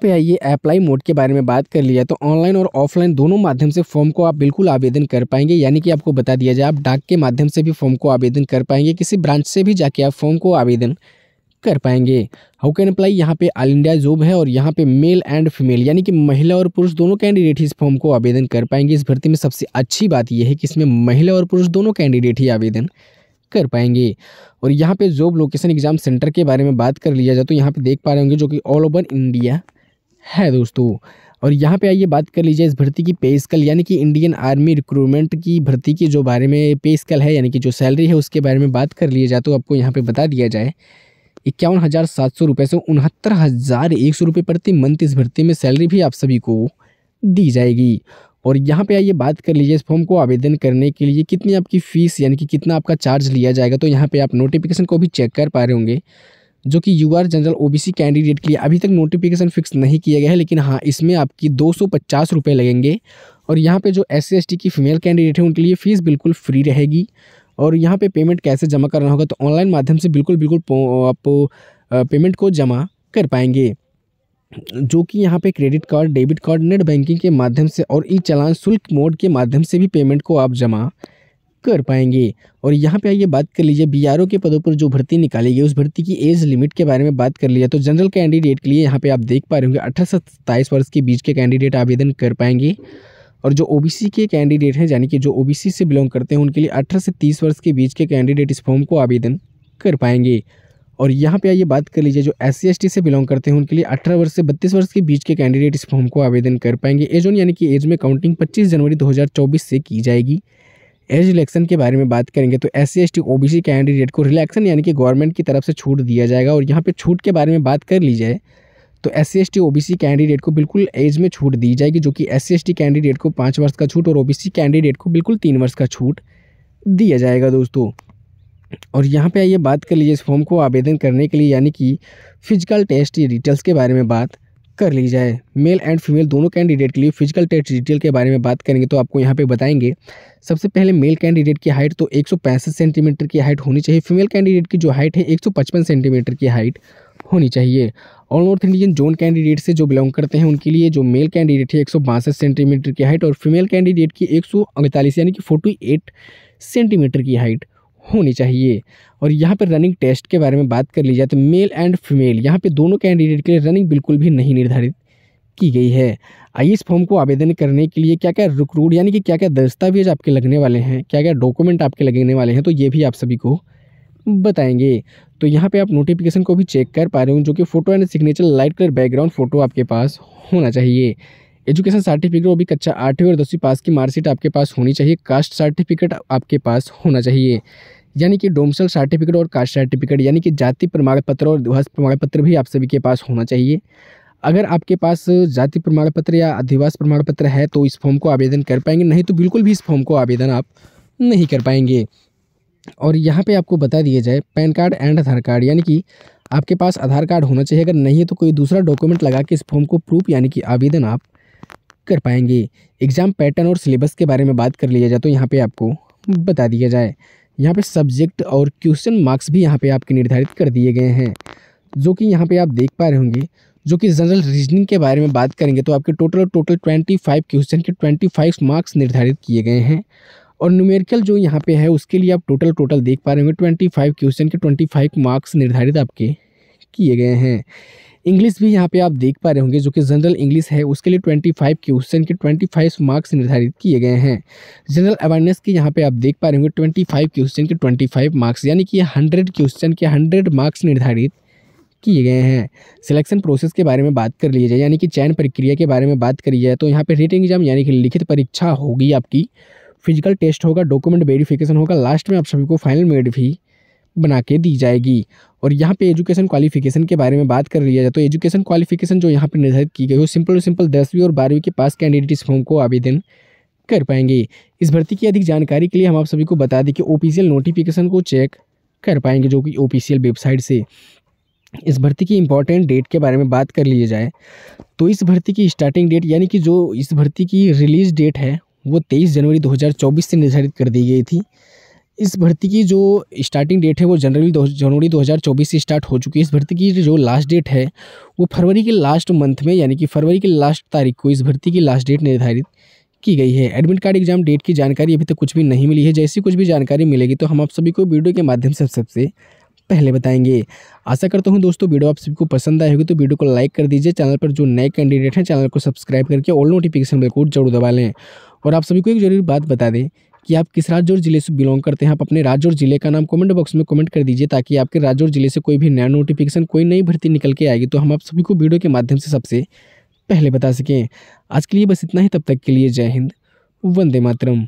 पे आइए apply mode के बारे में बात कर लिया तो ऑनलाइन और ऑफलाइन दोनों माध्यम से फॉर्म को आप बिल्कुल आवेदन कर पाएंगे यानी कि आपको बता दिया जाए आप डाक के माध्यम से भी फॉर्म को आवेदन कर पाएंगे किसी ब्रांच से भी जाके आप फॉर्म को आवेदन कर पाएंगे हाउ कैन अप्लाई यहाँ पे ऑल इंडिया जॉब है और यहाँ पे मेल एंड फीमेल यानी कि महिला और पुरुष दोनों कैंडिडेट ही इस फॉर्म को आवेदन कर पाएंगे इस भर्ती में सबसे अच्छी बात यह है कि इसमें महिला और पुरुष दोनों कैंडिडेट ही आवेदन कर पाएंगे और यहाँ पे जॉब लोकेशन एग्जाम सेंटर के बारे में बात कर लिया जाए तो यहाँ पे देख पा रहे होंगे जो कि ऑल ओवर इंडिया है दोस्तों और यहाँ पे आइए बात कर लीजिए इस भर्ती की पे स्कल यानी कि इंडियन आर्मी रिक्रूटमेंट की भर्ती की जो बारे में पे स्कल है यानी कि जो सैलरी है उसके बारे में बात कर लिया जाए तो आपको यहाँ पे बता दिया जाए इक्यावन हज़ार सात सौ रुपये से उनहत्तर हज़ार एक सौ रुपये प्रति मंथ इस भर्ती में सैलरी भी आप सभी को दी जाएगी और यहाँ पे आइए बात कर लीजिए इस फॉर्म को आवेदन करने के लिए कितनी आपकी फ़ीस यानी कि कितना आपका चार्ज लिया जाएगा तो यहाँ पे आप नोटिफिकेशन को भी चेक कर पा रहे होंगे जो कि यूआर जनरल ओबीसी कैंडिडेट के लिए अभी तक नोटिफिकेशन फिक्स नहीं किया गया है लेकिन हाँ इसमें आपकी दो सौ पचास रुपये लगेंगे और यहाँ पे जो एस सी की फीमेल कैंडिडेट है उनके लिए फ़ीस बिल्कुल फ्री रहेगी और यहाँ पे पेमेंट कैसे जमा करना होगा तो ऑनलाइन माध्यम से बिल्कुल बिल्कुल आप पेमेंट को जमा कर पाएंगे जो कि यहाँ पे credit card debit card net banking के माध्यम से और ई चलान शुल्क मोड के माध्यम से भी पेमेंट को आप जमा कर पाएंगे और यहाँ पे आइए बात कर लीजिए बीआरओ के पदों पर जो भर्ती निकाली गई उस भर्ती की एज लिमिट के बारे में बात कर लिया तो जनरल कैंडिडेट के लिए यहाँ पे आप देख पा रहे होंगे अठारह से सत्ताईस वर्ष के बीच के कैंडिडेट आवेदन कर पाएंगे और जो ओबीसी के कैंडिडेट हैं यानी कि जो ओबीसी से बिलोंग करते हैं उनके लिए अठारह से तीस वर्ष के बीच के कैंडिडेट इस फॉर्म को आवेदन कर पाएंगे और यहाँ पे आइए बात कर लीजिए जो एस सी से बिलोंग करते हैं उनके लिए अठारह वर्ष से बत्तीस वर्ष के बीच के कैंडिडेट इस फॉर्म को आवेदन कर पाएंगे एज ऑन यानी कि एज में काउंटिंग पच्चीस जनवरी 2024 से की जाएगी एज रिलेक्शन के बारे में बात करेंगे तो S C S T candidate को रिलेक्शन यानी कि गवर्नमेंट की तरफ से छूट दिया जाएगा और यहाँ पर छूट के बारे में बात कर ली जाए तो S C S T candidate को बिल्कुल एज में छूट दी जाएगी जो कि एस सी कैंडिडेट को पाँच वर्ष का छूट और ओ कैंडिडेट को बिल्कुल तीन वर्ष का छूट दिया जाएगा दोस्तों और यहाँ पे आइए बात कर लीजिए इस फॉर्म को आवेदन करने के लिए यानी कि फिजिकल टेस्ट डिटेल्स के बारे में बात कर ली जाए मेल एंड फीमेल दोनों कैंडिडेट के लिए फिजिकल टेस्ट डिटेल के बारे में बात करेंगे तो आपको यहाँ पे बताएंगे सबसे पहले मेल कैंडिडेट की हाइट तो एक सेंटीमीटर की हाइट होनी चाहिए फीमेल कैंडिडेट की जो हाइट है एक सेंटीमीटर की हाइट होनी चाहिए और नॉर्थ इंडियन जोन कैंडिडेट से जो बिलोंग करते हैं उनके लिए जो मेल कैंडिडेट है एक सेंटीमीटर की हाइट और फीमेल कैंडिडेट की एक यानी कि फोर्टी सेंटीमीटर की हाइट होनी चाहिए और यहाँ पर रनिंग टेस्ट के बारे में बात कर ली जाए तो मेल एंड फीमेल यहाँ पे दोनों कैंडिडेट के लिए रनिंग बिल्कुल भी नहीं निर्धारित की गई है आइए इस फॉर्म को आवेदन करने के लिए क्या क्या रिक्रूट यानी कि क्या क्या दस्तावेज आपके लगने वाले हैं क्या क्या डॉक्यूमेंट आपके लगने वाले हैं तो ये भी आप सभी को बताएंगे तो यहाँ पे आप नोटिफिकेशन को भी चेक कर पा रहे हो जो कि photo and signature light colour background photo आपके पास होना चाहिए एजुकेशन सर्टिफिकेट वो भी कच्चा आठवीं और दसवीं पास की मार्कशीट आपके पास होनी चाहिए कास्ट सर्टिफिकेट आपके पास होना चाहिए यानी कि डोमसल सर्टिफिकेट और कास्ट सर्टिफिकेट यानी कि जाति प्रमाण पत्र और अधिवास प्रमाण पत्र भी आप सभी के पास होना चाहिए अगर आपके पास जाति प्रमाण पत्र या अधिवास प्रमाण पत्र है तो इस फॉर्म को आवेदन कर पाएंगे नहीं तो बिल्कुल भी इस फॉर्म को आवेदन आप नहीं कर पाएंगे और यहाँ पे आपको बता दिया जाए PAN card and Aadhaar card यानी कि आपके पास आधार कार्ड होना चाहिए अगर नहीं है तो कोई दूसरा डॉक्यूमेंट लगा के इस फॉर्म को प्रूफ यानी कि आवेदन आप कर पाएंगे एग्ज़ाम पैटर्न और सिलेबस के बारे में बात कर लिया जाए तो यहाँ पे आपको बता दिया जाए यहाँ पे सब्जेक्ट और क्वेश्चन मार्क्स भी यहाँ पे आपके निर्धारित कर दिए गए हैं जो कि यहाँ पे आप देख पा रहे होंगे जो कि जनरल रीजनिंग के बारे में बात करेंगे तो आपके total total twenty five question के ट्वेंटी फाइव मार्क्स निर्धारित किए गए हैं और न्यूमेरिकल जो यहाँ पे है उसके लिए आप टोटल टोटल देख पा रहे होंगे ट्वेंटी फाइव क्वेश्चन के ट्वेंटी फाइव मार्क्स निर्धारित आपके किए गए हैं इंग्लिश भी यहाँ पे आप देख पा रहे होंगे जो कि जनरल इंग्लिश है उसके लिए ट्वेंटी फाइव क्वेश्चन के ट्वेंटी फाइव मार्क्स निर्धारित किए गए हैं जनरल अवेयरनेस के यहाँ पे आप देख पा रहे होंगे ट्वेंटी फाइव क्वेश्चन के ट्वेंटी फाइव मार्क्स यानी कि हंड्रेड क्वेश्चन के हंड्रेड मार्क्स निर्धारित किए गए हैं सिलेक्शन प्रोसेस के बारे में बात कर ली जाए यानी कि चयन प्रक्रिया के बारे में बात करी जाए तो यहाँ पर रिटिंग एग्जाम यानी कि लिखित परीक्षा होगी आपकी फिजिकल टेस्ट होगा डॉक्यूमेंट वेरिफिकेशन होगा लास्ट में आप सभी को फाइनल मेड भी बना के दी जाएगी और यहाँ पे एजुकेशन क्वालिफिकेशन के बारे में बात कर लिया जाए तो एजुकेशन क्वालिफिकेशन जो यहाँ पे निर्धारित की गई वो सिंपल टू सिंपल दसवीं और बारहवीं के पास कैंडिडेट इस फॉर्म को आवेदन कर पाएंगे इस भर्ती की अधिक जानकारी के लिए हम आप सभी को बता दें कि ऑफिशियल नोटिफिकेशन को चेक कर पाएंगे जो कि ऑफिशियल वेबसाइट से इस भर्ती की इम्पॉर्टेंट डेट के बारे में बात कर लिए जाए तो इस भर्ती की स्टार्टिंग डेट यानी कि जो इस भर्ती की रिलीज डेट है वो तेईस जनवरी दो से निर्धारित कर दी गई थी इस भर्ती की जो स्टार्टिंग डेट है वो जनरली दो जनवरी 2024 से स्टार्ट हो चुकी है इस भर्ती की जो लास्ट डेट है वो फरवरी के लास्ट मंथ में यानी कि फरवरी की लास्ट तारीख को इस भर्ती की लास्ट डेट निर्धारित की गई है एडमिट कार्ड एग्जाम डेट की जानकारी अभी तक कुछ भी नहीं मिली है जैसी कुछ भी जानकारी मिलेगी तो हम आप सभी को वीडियो के माध्यम से सबसे पहले बताएंगे आशा करता हूँ दोस्तों वीडियो आप सभी को पसंद आए होगी तो वीडियो को लाइक कर दीजिए चैनल पर जो नए कैंडिडेट हैं चैनल को सब्सक्राइब करके ऑल नोटिफिकेशन बिल्कुल जरूर दबा लें और आप सभी को एक जरूरी बात बता दें कि आप किस राज्य और जिले से बिलोंग करते हैं आप अपने राज्य और जिले का नाम कमेंट बॉक्स में कमेंट कर दीजिए ताकि आपके राज्य और जिले से कोई भी नया नोटिफिकेशन कोई नई भर्ती निकल के आएगी तो हम आप सभी को वीडियो के माध्यम से सबसे पहले बता सकें आज के लिए बस इतना ही तब तक के लिए जय हिंद वंदे मातरम